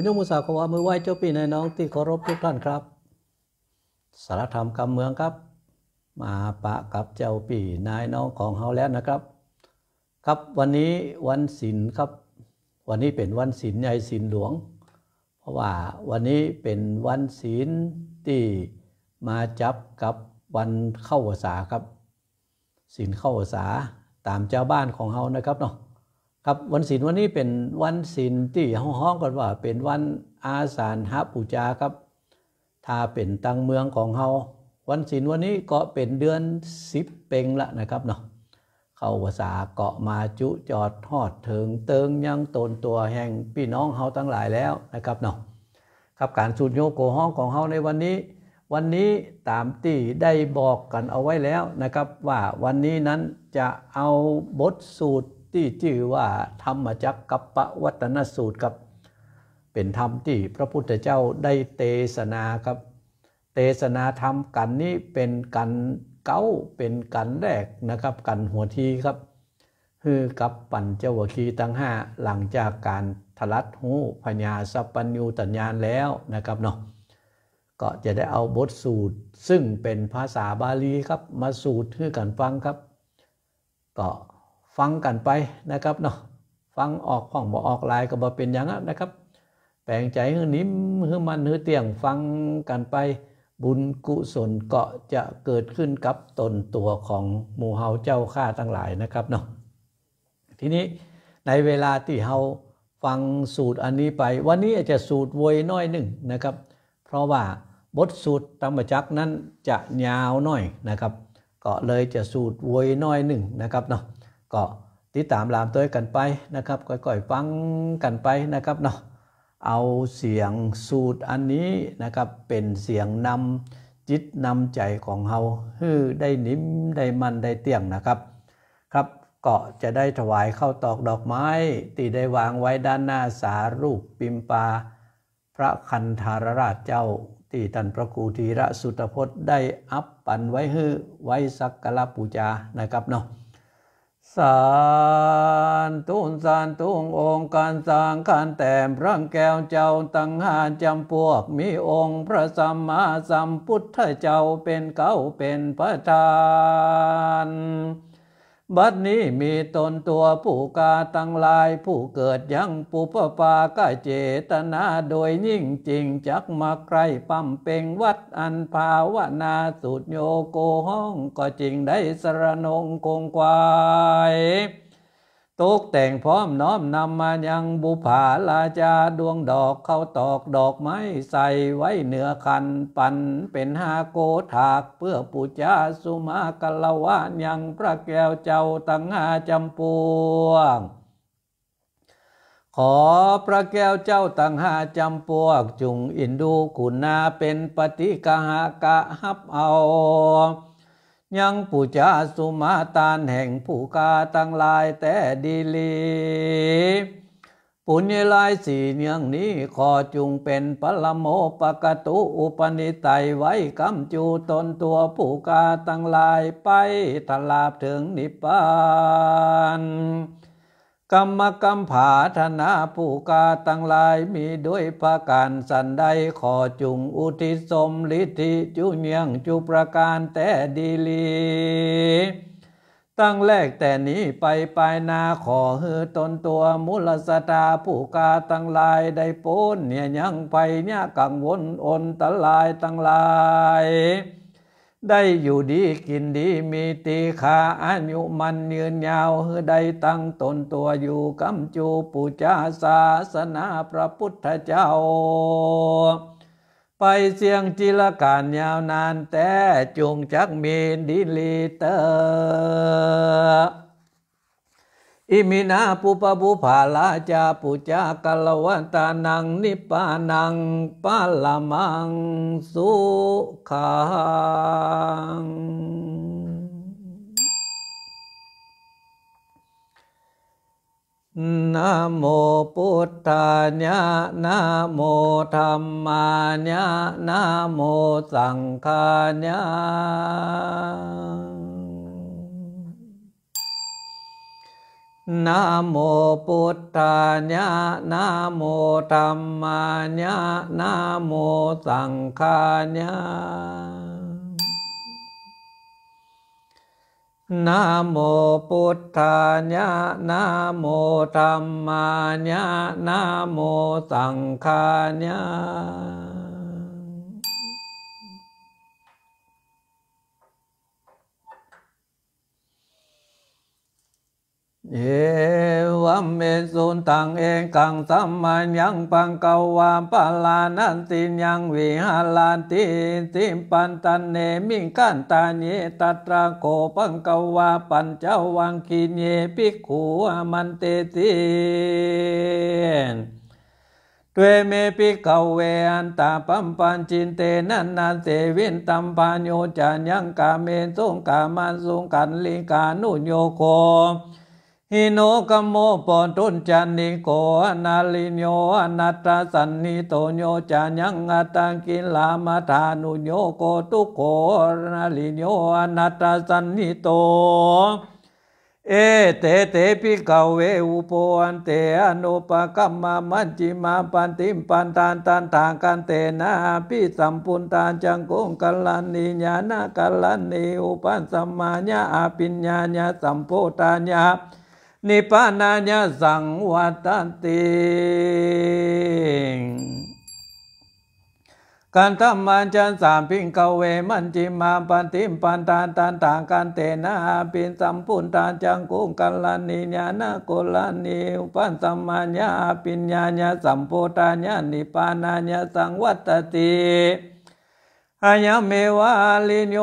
คุณยมุสาขอว่ามือไหว้เจ้าปีในน้องที่เคารพทุกท่านครับ สารธรรมกำเมืองครับมาปะกับเจ้าปีนายน้องของเฮาแล้วนะครับ ครับวันนี้วันศิลครับ วันนี้เป็นวันศิลใหญ่ศิลหลวง เพราะว่าวันนี้เป็นวันศิลที่มาจับกับวันเข้าภาษาครับศิลเข้าภาษาตามเจ้าบ้านของเฮานะครับเนาะครับวันศีลวันนี้เป็นวันศีลที่ห้องห้องกันว่าเป็นวันอาสาฬหปูจาครับ ถ้าเป็นตังเมืองของเฮาวันศีลวันนี้ก็เป็นเดือนสิบเป่งละนะครับเนาะเข้าภาษาเกาะมาจุจอดทอดเถิงเติงยังตนตัวแห่ง พี่น้องเฮาทั้งหลายแล้วนะครับเนาะครับการสูตรโยโกห้องของเฮาในวันนี้ วันนี้ตามที่ได้บอกกันเอาไว้แล้วนะครับ ว่าวันนี้นั้นจะเอาบทสูตรที่ชื่อว่าธรรมจักกัปปวัตนสูตรครับ เป็นธรรมที่พระพุทธเจ้าได้เทศนาครับเทศนาธรรมกันนี้เป็นกันเก้าเป็นกันแรกนะครับ กันหัวทีครับ คือกับปัญจวคีตั้งห้าหลังจากการทลัดหูพญาสัพปัญญูตัญญาแล้วนะครับเนาะก็จะได้เอาบทสูตร ซึ่งเป็นภาษาบาลีครับมาสูตรให้กันฟังครับก็ฟังกันไปนะครับเนาะ ฟังออกห้องบ่ออกลายก็บ่เป็นอย่างนั้นนะครับ แปลงใจหนิ่มหือมันหือเตียงฟังกันไป บุญกุศลเกาะจะเกิดขึ้นกับตนตัวของหมู่เฮาเจ้าข้าทั้งหลายนะครับเนาะ ทีนี้ในเวลาที่เฮาฟังสูตรอันนี้ไป วันนี้อาจจะสูตรวยน้อยหนึ่งนะครับ เพราะว่าบทสูตรธรรมจักนั้นจะยาวน้อยนะครับ ก็เลยจะสูตรวยน้อยหนึ่งนะครับเนาะก็ ติดตามลามตัวกันไปนะครับก่อยๆ ฟังกันไปนะครับเนาะเอาเสียงสูตรอันนี้นะครับ เป็นเสียงนำจิตนำใจของเฮาฮื้อได้นิ่มได้มันได้เตี่ยงนะครับ ครับก็จะได้ถวายเข้าตอกดอกไม้ตีได้วางไว้ด้านหน้าสารูปปิมปา พระคันธารราชเจ้าที่ท่านพระครูธีระสุตพจน์ได้อัปปันไว้ฮื้อไว้สักการะปูจานะครับเนาะสานตุนสานตุงองค์การสางการแต่มร่างแก้วเจ้าตั้งหาจำพวกมีองค์พระสัมมาสัมพุทธเจ้าเป็นเก้าเป็นประธานบัดนี้มีตนตัวผู้กาตั้งลายผู้เกิดยังปุปปาก็เจตนาโดยยิ่งจริงจักมาใครปั้มเป่งวัดอันภาวนาสุดโยโกห้องก็จริงได้สรนงคงควายตกแต่งพร้อมน้อมนำมายัง บุผาลาจาดวงดอกเข้าตอกดอกไม้ใส่ไว้เหนือคันปันเป็นหาโกถากเพื่อปูจาสุมากลวะยังพระแก้วเจ้าตังหาจำปวงขอพระแก้วเจ้าตังหาจำปวกจุงอินดูขุนนาเป็นปฏิกหากะฮับเอายังปุจาสุมาตานแห่งผู้กาตั้งลายแต่ดีลี ปุญญลายสี่เนียงนี้ขอจุงเป็นปรโมปกตุอุปนิไตไว้กำจูตนตัวผู้กาตั้งลายไปตลาบถึงนิพพานกรรมกรรมผาธนาผูกาตั้งลายมีด้วยพระการสันใดขอจุงอุทิศสมลิธิจุเนียงจุประการแต่ดีลี ตั้งแรกแต่นี้ไปปลายนาขอฮือตนตัวมุลสตาผู้กาตั้งลายได้โป้นเนี่ยยังไปเนี่ยกังวลอนตลายตั้งลายได้อยู่ดีกินดีมีตีขาอายุมันยืนยาวเฮได้ตั้งตนตัวอยู่กมจูปุจาศาสนาพระพุทธเจ้า ไปเสียงจิลการยาวนานแต่จงจักมีดีลีเตอร์อิมินาปุปปุภาลาจาปุจากาลวันตานังนิปานังปาลามังสุขังนะโมพุทธาญานะโมธรรมาญานะโมสังฆาญา Nam mô Buddha nhá, Nam mô Tham ma nhá, Nam mô Tăng Kha nhá. Nam mô Buddha nhá, Nam mô Tham ma nhá, Nam mô Tăng Kha nhá. เอวัมเมสุนตังเองกังสัมมายังปังเกาวามปาลานันติยังวิหาลานติติปันตันเนมิงกันตานีตัตราโกปังเกาวาปัญเจวังคีเนปิกขูมันเตตินเวเมปิกเวอันตาปัมปันจินเตนันนาเสวินตัมปานโยจันยังกาเมสุงกามันสุงกันลิกานุโยโคหิโนกโมปอนทุนจันนิโกนาลิโยอนัตาสันนิโตโยจายังอตังกิลามาทานุโยโกตุโกนาลิโยอนัตาสันนิโตเอเตเตปิกาเวอุปวันเตอนุปกัมมามัจจิมาปันติมปันตานตันทางกันเตนะปิสัมปุนตานจังกุงกัลลันนิญาณกัลลันนิอุปันสมมาญาอปิญญาญาสัมโพธาญา Nippananya sang watanti Kan tham man chan sam pin cao về man ma pan tim tan tan tang kan na pin sam pun tan chang cung kan lan ni na ko lan ni pan sam pin nya nya sam po ta nya ni pa na nya อาญามวาลิโย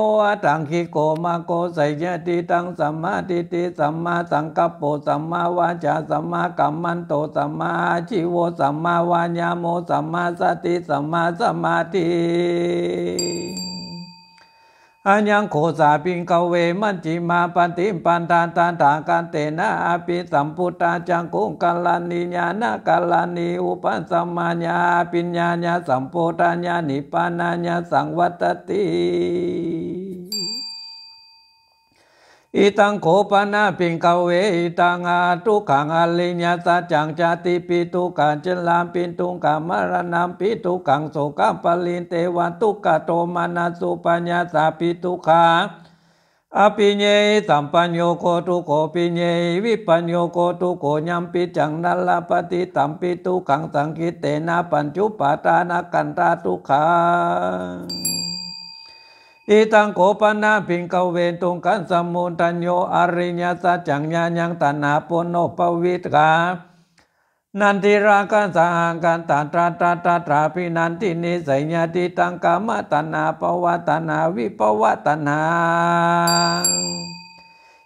ตังคิโกมาโกใสยติตังสัมมาทิฏฐิสัมมาสังกัปโปสัมมาวาจาสัมมากัมมันโตสัมมาชิวสัมมาวายาโมสัมมาสติสัมมาสมาธิอันยังโคสาปิงกเวมันจิมาปันติปันทานตานถากันเตนะอาปิสัมพุทธาจังคุงกัลานิญาณกัลานิอุปสัมมาญาปิญญาญาสัมโพธาญาณิปานาญาสังวัตติอิตังโขปนาปิงกเวอิตังอาตุขังอาลิญญาตาจังจาติปิตุกังเจลามปินตุงกามารนามปิตุกังโสกัมปลินเตวันตุกะโตมานาสุปัญญาสาปิตุขาอภิเนยสัมปัญโยโกตุโกปิเนยวิปัญโยโกตุโกยัมปิจังนัลลปฏิตัมปิตุขังสังกิเตนะปัญจุปาตานากันตาตุขาอิตังโกปนาพิงกเวนตุงกันสมุทัญโยอริยสัจจังญาญังตนาปโนปวิตกานันทิรากันสหังกันตาตราตราตราตราพินันทินิสัยญาติตังกามตนาปวัตนาวิปวัตนา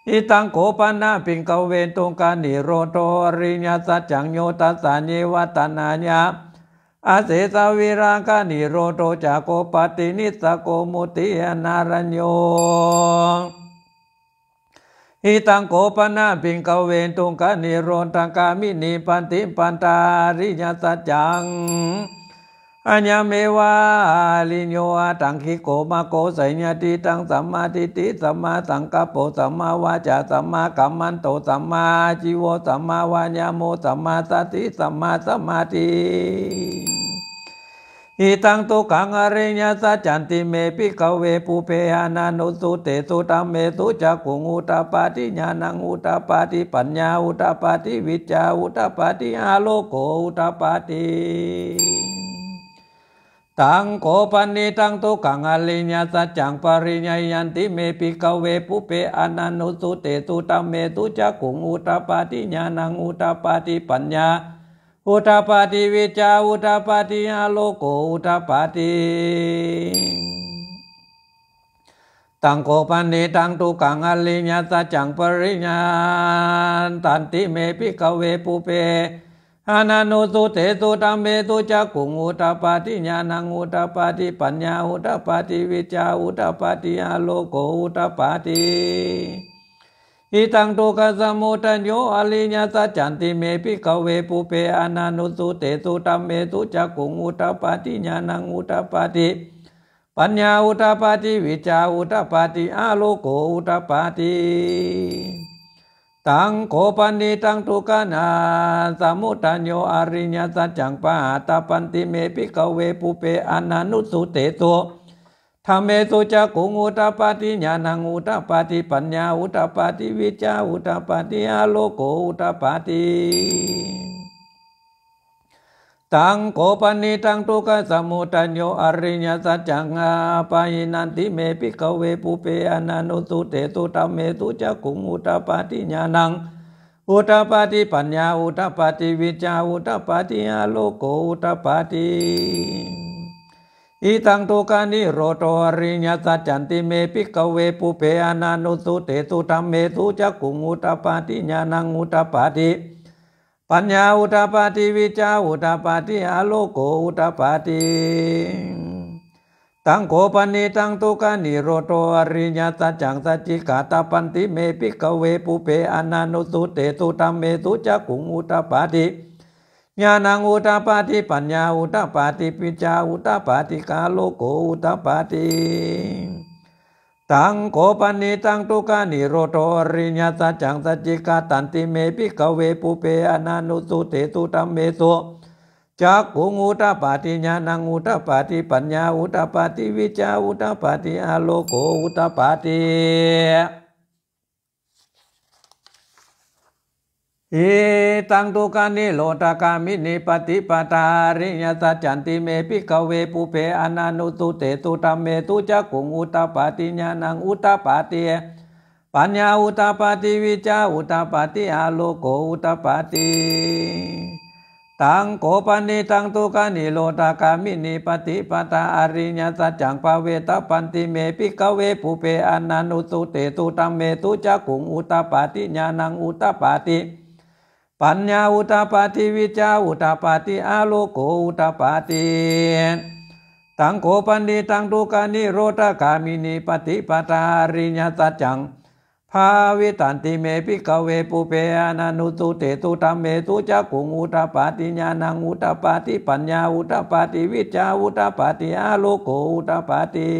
อิตังโกปนาพิงกเวนตุงกันนิโรโตอริยสัจจังโยตัสสานิวัตนาญาอาเสตาวิราคานิโรโตจากโกปตินิสโกมุติอนารัญโยอิตังโกปนาปิงกเวนตุงกานิโรตังกามินิปันติปันตาริยสัจจัง อัญญเมวาลิโยตังคิโกมาโกสัญญติตังสัมมาทิฏฐิสัมมาสังกัปโปสัมมาวาจาสัมมากัมมันโตสัมมาจิวสัมมาวายโมสัมมาสติสัมมาสมาธิอิตังตุขังอริยสัจจันติเมปิกเวปุเพหานานุสุเตสุตัมเมสุจักุงอุตปาติญาณังอุตปาติปัญญาอุตปาติวิจาอุตปาติอาโลโกอุตปาติตังโกปันิตังตุกังอริยสัจจังปริญญันติเมปิกเวปุเพอนันุสุเตสุตัมเมตุจักุงอุตปาติญาณังอุตปาติปัญญาဥတာပါတိဝေချာဥတာပါတိယလောကောဥတာပါတိတံကိုပန္နေတံတုကံအလိမြသကြံပရိညာတန်တိမေပိကဝေပုပေအာနနောသုတေသုတံမေသုချကုငုတပါတိညာနငုတပါတိပညာဥတပါတိဝေချာဥတပါတိယလောကောဥတပါတိอิตังโตกัสมุทัญโยอลิญาสัจจันติเมพิกเวปุเปอนานุสุเตสุตัมเมตุจักุงอุตปาติญาณังอุตปาติปัญญาอุตปาติวิจาอุตปาติอาโลโกอุตปาติตังโคปันนิตังทุกานาสมุทัญโยอริญาสัจจังปะาตาปันติเมพิกเวปุเปอนานุสุเตโตธรรมเมสุจักุงอุตปาติญาณังอุตปาติปัญญาอุตปาติวิจาอุตปาติอาโลโกอุตปาติ ตังโกปนิตังตุกสมุตัญโยอริยสัจจังอปายนันติเมปิกเวปุเปอนันตุเตตุตัมเมตุจักุงอุตปาติญาณังอุตปาติปัญญาอุตปาติวิจาอุตปาติอาโลโกอุตปาติอิตังตุกานิโรโตอริยสัจจันติเมปิกเวปุเพอนานุสุเตตุธรรมเมตุจักกุงอุตปาติญาณังอุตปาติปัญญาอุตปาติวิจาอุตปาติอโลโกอุตปาติตังโกปนิตังตุกานิโรโตอริยสัจจังสัจจิกาตาปันติเมปิกเวปุเพอนานุสุเตตุธรรมเมตุจักกุงอุตปาติญาณังอุตปาติปัญญาอุตปาติปิจาอุตปาติกาโลโกอุตปาติ ตังโกปนิตังตุกานิโรโตริญญาตาจังตจิกาตันติเมปิกเวปุเปอนานุตุเตตุตัมเมตุจักขุงอุตปาติญาณังอุตปาติปัญญาอุตปาติวิจาอุตปาติอาโลโกอุตปาติเอตังตุกานิโลตกามินิปฏิปตาริยตาจันติเมปิกเวปุเพอนานุตุเตตุตัมเมตุจักุงอุตปาติญาณังอุตปาเตปัญญาอุตปาติวิจาอุตปาติอาโลโกอุตปาติ ตังโกปันิตังตุกานิโลตกามินิปฏิปตาอริยตาจังปเวตาปันติเมปิกเวปุเพอนานุตุเตตุตัมเมตุจักกุงอุตปาติญาณังอุตปาติปัญญาอุตาปาติวิจาอุตาปาติอาโลโกอุตปาติตังโกปันดีตังทุกานิโรธกามินีปฏิปตาริญญาตจัง ภาวิตันติเมพิกเวปุเปอานานุตุเตตุธรรมเมตุจักุงอุตาปาติญาณังอุตาปาติปัญญาอุตาปาติวิจาอุตาปาติอาโลโกอุตปาติ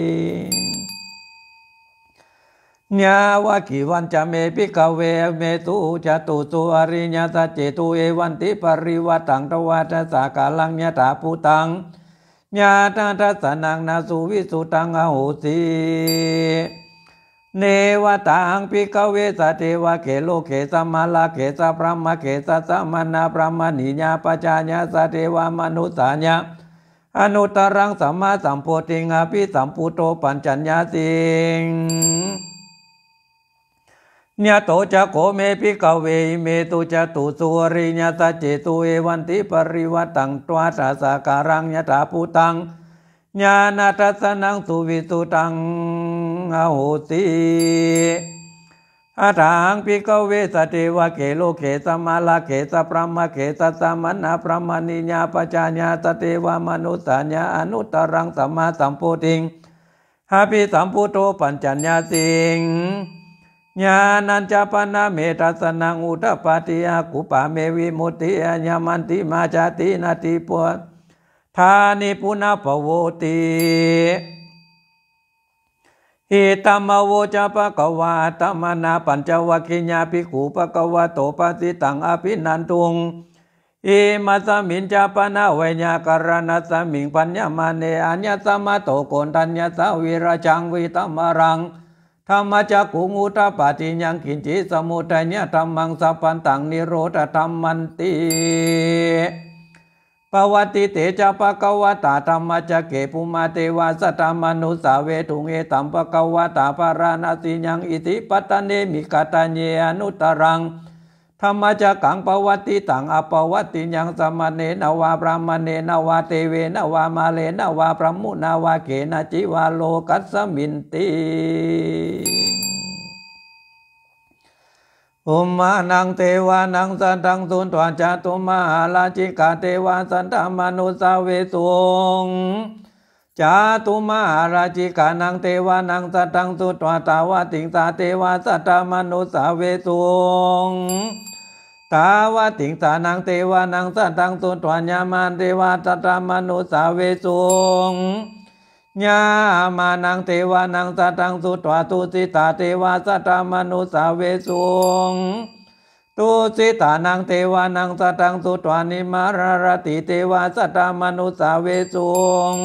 ญาวะกิวันจะเมพิกเวเมตุจะตุตุอริญาตเจตุเอวันติปริวัตังตวัตสากาลังยตาภูตังญาตาทัสนังนาสุวิสุตังอหุสีเนวตังพิกเวสเทวะเกโลเกสมาลาเกสพระมเกสสมนาพระมณีญาปัญญาสเทวมนุสัญญาอนุตรังสัมมาสัมโพธิงอภิสัมปุโตปัญจัญญาสิงญาโตจะโกเมพิกเว เมตุจะตุสุริญาตาเจตุเอวันติปริวัตังตวาสาสาการังยตาพุตังญาณทัศนังสุวิสุตังอาหุติอาถังพิกเวสเทวะเกโลเกสมาลาเกสพระมาเกสสมันาพระมณิญาปจญญาตเทวมนุสัญญาอนุตรังสัมมาสัมปุติงหาพิสัมพุโตปัญจญญาติงญาณัญจปนะเมตัสนังอุตปาติยากุปาเมวิมุติยญามันติมาจตินาติปวทานิปุณปโวติอิตัมโวจะปะกวาตัมนาปัญจวัคคิญาภิกขุปะกวาโตปฏิตังอภินันทุงอิมาสมินจาปนาเวญาการณสมิงปัญญามาเนอัญญสมาโตโกนตัญญสวิรจังวิตมรังธรรมจักขุงูตาปาติยังกินจิสมุทัยเนี่ยธรรมังสัพันตังนิโรธธรรมันติปวัติเตจะปะกวตาธรรมจักเกปุมาเตวาสตามนุสาเวทุงเอตัมปะกวตาปาราณติยังอิติปัตเนมิกาตาเยอนุตรังธรรมจักขังปวัติตังอปวัติยังสมณเณนวาพระมณเณนวาเตเวนวามาเลนวาพระมุนาวาเกนจิวาโลกัสมินตีอุมานังเทวานังสันตังสุนทวจตุมาาลาจิกาเทวาสันตมนุสาเวสุงจาตุมาราจิกานังเทวานังสัตตังสุตวตาวติงสาเทวาสัตตมนุสาเวสุงตาวะติงสานังเทวานังสัตตังสุตวานญามานเทวาตตามนุสาเวสุงญามานังเทวานังสัตตังสุตวตุสิตาเทวาสัตตามนุสาเวสุงตุสิตานังเทวานังสัตตังสุตวานิมาราติเทวาสัตามนุสาเวสุง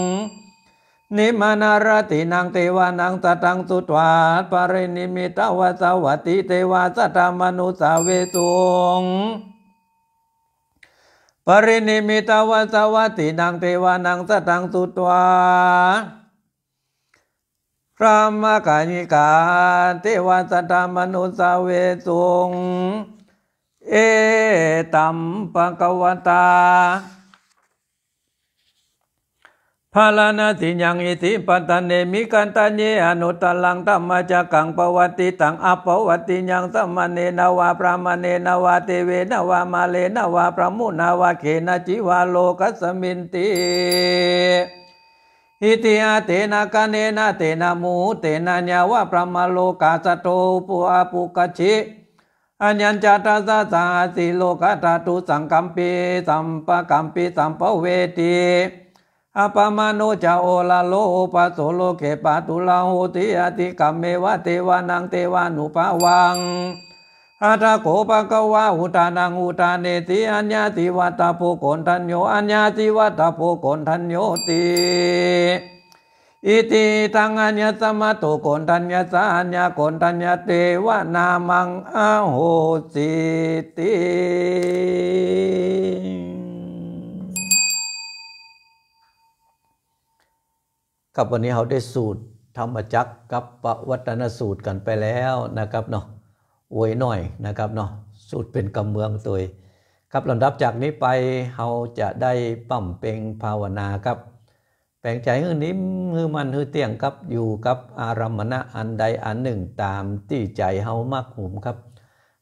นิมานารตินางเทวานังสตังสุตวาปรินิมิตวสวัติเทวาสตามนุสาเวสุง ปรินิมิตวสวัตินางเทวานังสตังสุตวาพระมกานิกาเทวาสตามนุสาเวสุง เอตัมปะกวตาพาลานาติยังอิติปัตตเนมิกันตาเนอนุตัลังธรรมาจักังปวัติตังอปวัติยังสมเนนาวาพระมเนนาวาเทเวนาวามาเลนาวาพระมุนาวาเขนจิวาโลกัสมินติอิติอาเตนะกเนนาเตนะมูเตนะญาวะพระมโลกาสโตปุอาปุกชิอัญญจตาสาสาสิโลกาตาตุสังกัมปีสัมปะกัมปีสัมปเวทีอาปมาโนจาโอลาโลปโสโลเกปาตุลาโหติอาติกัมเมวะเทวานังเทวานุปวังอาตาโกปะกวาอุตานังอุตานิติอัญญาติวัตาโพกนทันโยอัญญาติวัตาโพกนทันโยติอิติตังอัญญาสมาตุกนทัญญาสาอัญญากนทัญญาเทวานามังอโหสิติครับวันนี้เราได้สูตรธรรมจักกับปวัตนสูตรกันไปแล้วนะครับเนาะโวยหน่อยนะครับเนาะสูตรเป็นกำเมืองตัวครับลำดับจากนี้ไปเราจะได้ปั่มเปงภาวนาครับแปลงใจฮือนิ้มฮือมันฮือเตียงครับอยู่กับอารมณะอันใดอันหนึ่งตามที่ใจเฮามากหุมครับ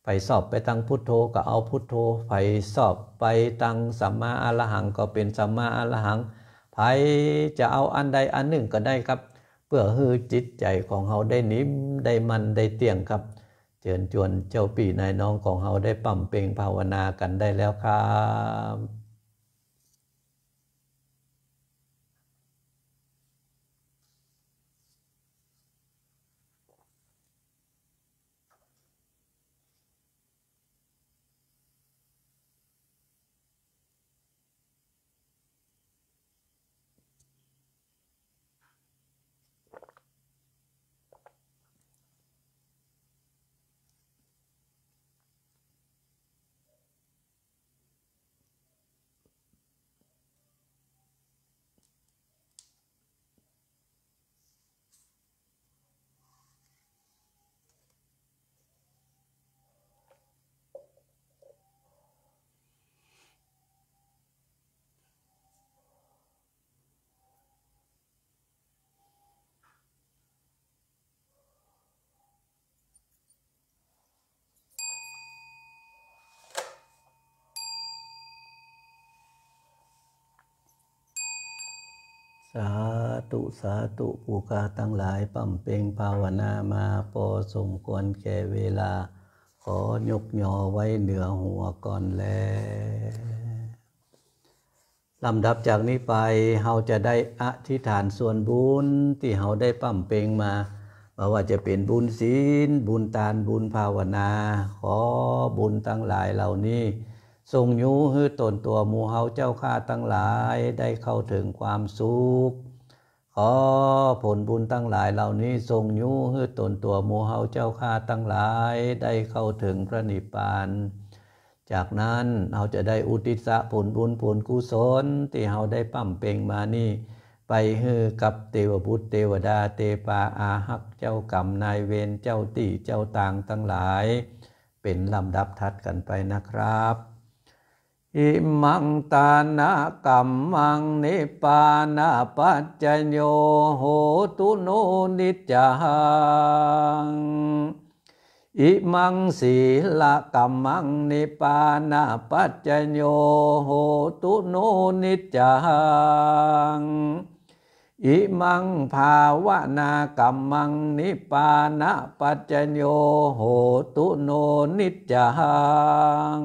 ไปสอบไปตังพุทโธก็เอาพุทโธไปสอบไปตังสัมมาอรหังก็เป็นสัมมาอรหังงไผจะเอาอันใดอันหนึ่งก็ได้ครับ เพื่อฮือจิตใจของเขาได้นิ่มได้มันได้เตียงครับเชิญชวนเจ้าปีนายน้องของเขาได้ปั่มเปงภาวนากันได้แล้วครับสาธุสาธุปูกาตั้งหลายปั่มเพงภาวนามา พอสมควรแก่เวลา ขอยกยอไว้เหนือหัวก่อนแล้ลำดับจากนี้ไปเราจะได้อธิษฐานส่วนบุญที่เราได้ปั่มเพงมาไม่ว่าจะเป็นบุญศีล บุญทานบุญภาวนา ขอบุญตั้งหลายเหล่านี้ทรงยูหือตนตัว หมูเฮาเจ้า ข้าตั้งหลาย ได้เข้าถึงความสุข ขอผลบุญตั้งหลายเหล่านี้ ทรงยูหือตนตัวหมูเฮาเจ้าข้าตั้งหลาย ได้เข้าถึงพระนิพพาน จากนั้นเราจะได้อุทิศผลบุญผลกุศลที่เราได้ปั้มเป่งมานี่ไปหือกับเทวบุตรเทวดาเตปาอาหักเจ้ากรรมนายเวรเจ้าตีเจ้าต่างตั้งหลาย เป็นลำดับทัดกันไปนะครับอิมังตานะกัมมังนิปานาปัจจโยโหตุโนนิจัง อิมังสีละกัมมังนิปานาปัจจโยโหตุโนนิจัง อิมังภาวนากัมมังนิปานาปัจจโยโหตุโนนิจัง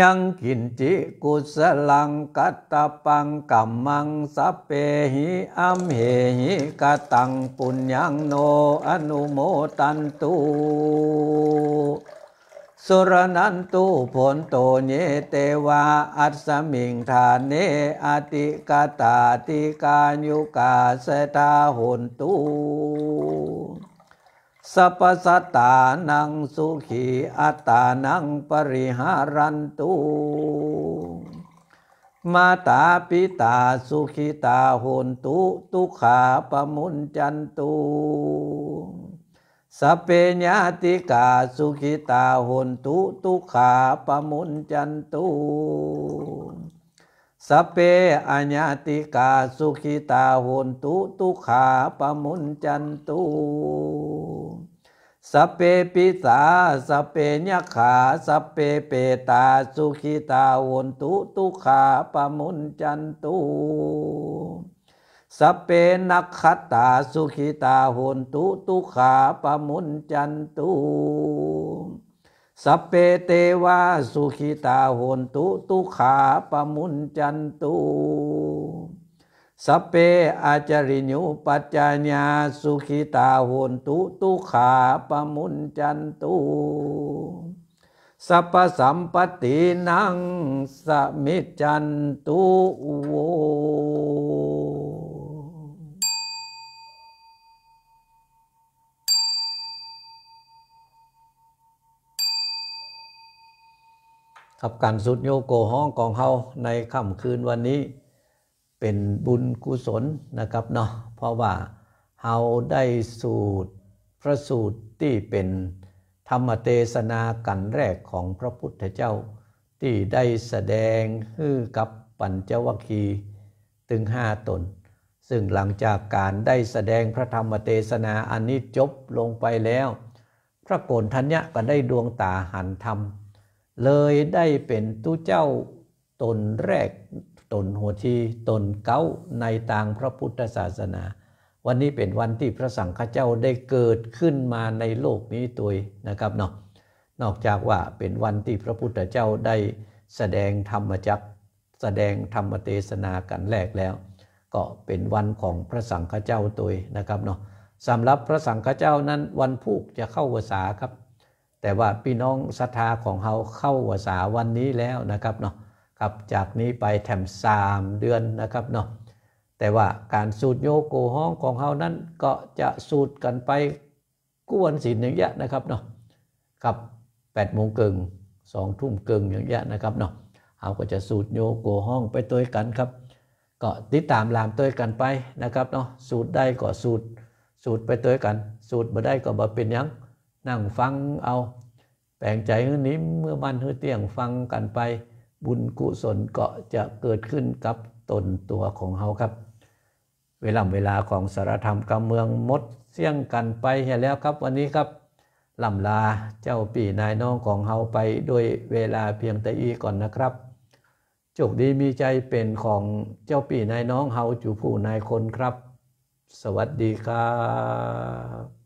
ยังกินจิกุสลังกัตตปังกัมมังสเปหิอัมเหหิกัตังปุญญังโนอนุโมตันตุสุรนันตุผลโตเนเตวาอัศมิงทานเนอติกาตาติกายุกาเสตาหุนตูสัพสัตตานังสุขีอัตานังปริหารันตุ มาตาปิตาสุขิตาหุนตุตุขาปมุนจันตุ สเปญาติกาสุขิตาหุนตุตุขาปมุนจันตุ สเปอัญาติกาสุขิตาหุนตุตุขาปมุนจันตุสเปปิสาสเปญยขาสเปเปตาสุขิตาวนตุตุขาปมุนจันตุสเปนักขตาสุขิตาหุนตุตุขาปมุนจันตุสเปเตวาสุขิตาหุนตุตุขาปมุนจันตูสเปอาจริญุปัจจญาสุขิตาหุนตุตุขาปมุนจันตุ สัพสัมปตินังสมิจันตุโวคับการสุดโยโกห้องของเฮาในค่ำคืนวันนี้เป็นบุญกุศลนะครับเนาะเพราะว่าเฮาได้สูตรพระสูตรที่เป็นธรรมเทศนากันแรกของพระพุทธเจ้าที่ได้แสดงฮื้อกับปัญจวัคคีถึงห้าตน ซึ่งหลังจากการได้แสดงพระธรรมเทศนาอันนี้จบลงไปแล้ว พระโกนทัญญะก็ได้ดวงตาหันธรรม เลยได้เป็นตู้เจ้าตนแรกตนหัวที่ตนเก้าในทางพระพุทธศาสนา วันนี้เป็นวันที่พระสังฆเจ้าได้เกิดขึ้นมาในโลกนี้ตัวนะครับเนาะนอกจากว่าเป็นวันที่พระพุทธเจ้าได้แสดงธรรมจักแสดงธรรมเทศนากันแรกแล้ว ก็เป็นวันของพระสังฆเจ้าตัวนะครับเนาะสำหรับพระสังฆเจ้านั้นวันพุกจะเข้าวสาครับ แต่ว่าพี่น้องศรัทธาของเราเข้าวสาวันนี้แล้วนะครับเนาะครับจากนี้ไปแถมสามเดือนนะครับเนาะ แต่ว่าการสูตรโยโกฮ้องของเฮานั้นก็จะสูตรกันไปกวนสินอย่างเงี้ยนะครับเนาะครับแปดโมงเกิงสองทุ่มเกิงอย่างเงี้ยนะครับเนาะเฮาก็จะสูตรโยโกฮ้องไปตัวกันครับก็ติดตามลามตัวกันไปนะครับเนาะ สูตรได้ก็สูตรสูตรไปตัวกัน สูตรบ่ได้ก็บ่เป็นยังนั่งฟังเอา แปลงใจหื้อนิ้มเมื่อมันหื้อเตียงฟังกันไปบุญกุศลก็จะเกิดขึ้นกับตนตัวของเฮาครับ เวลาเวลาของสารธรรมกำเมืองมดเสี่ยงกันไปเห็นแล้วครับวันนี้ครับลำลาเจ้าปีนายน้องของเฮาไปด้วยเวลาเพียงแต่อีก่อนนะครับจกดีมีใจเป็นของเจ้าปีนายน้องเฮาจูผู้นายคนครับ สวัสดีครับ